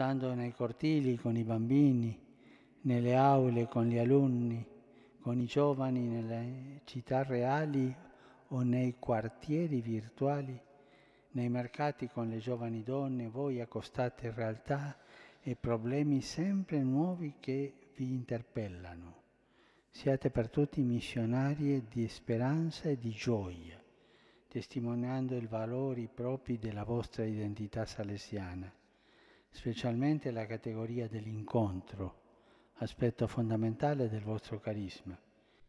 stando nei cortili con i bambini, nelle aule con gli alunni, con i giovani nelle città reali o nei quartieri virtuali, nei mercati con le giovani donne, voi accostate realtà e problemi sempre nuovi che vi interpellano. Siate per tutti missionarie di speranza e di gioia, testimoniando i valori propri della vostra identità salesiana specialmente la categoria dell'incontro, aspetto fondamentale del vostro carisma.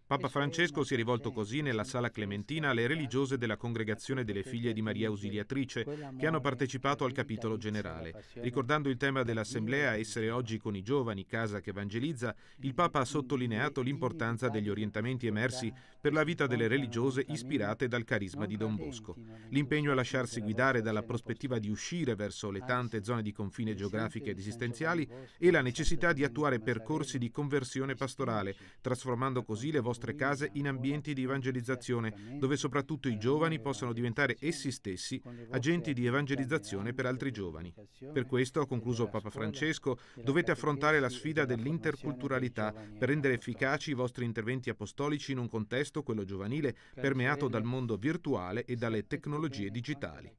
Papa Francesco si è rivolto così nella sala clementina alle religiose della congregazione delle figlie di Maria Ausiliatrice che hanno partecipato al capitolo generale. Ricordando il tema dell'assemblea Essere oggi con i giovani, casa che evangelizza, il Papa ha sottolineato l'importanza degli orientamenti emersi per la vita delle religiose ispirate dal carisma di Don Bosco. L'impegno a lasciarsi guidare dalla prospettiva di uscire verso le tante zone di confine geografiche ed esistenziali e la necessità di attuare percorsi di conversione pastorale, trasformando così le vostre nostre case in ambienti di evangelizzazione, dove soprattutto i giovani possano diventare essi stessi agenti di evangelizzazione per altri giovani. Per questo, ha concluso Papa Francesco, dovete affrontare la sfida dell'interculturalità per rendere efficaci i vostri interventi apostolici in un contesto, quello giovanile, permeato dal mondo virtuale e dalle tecnologie digitali.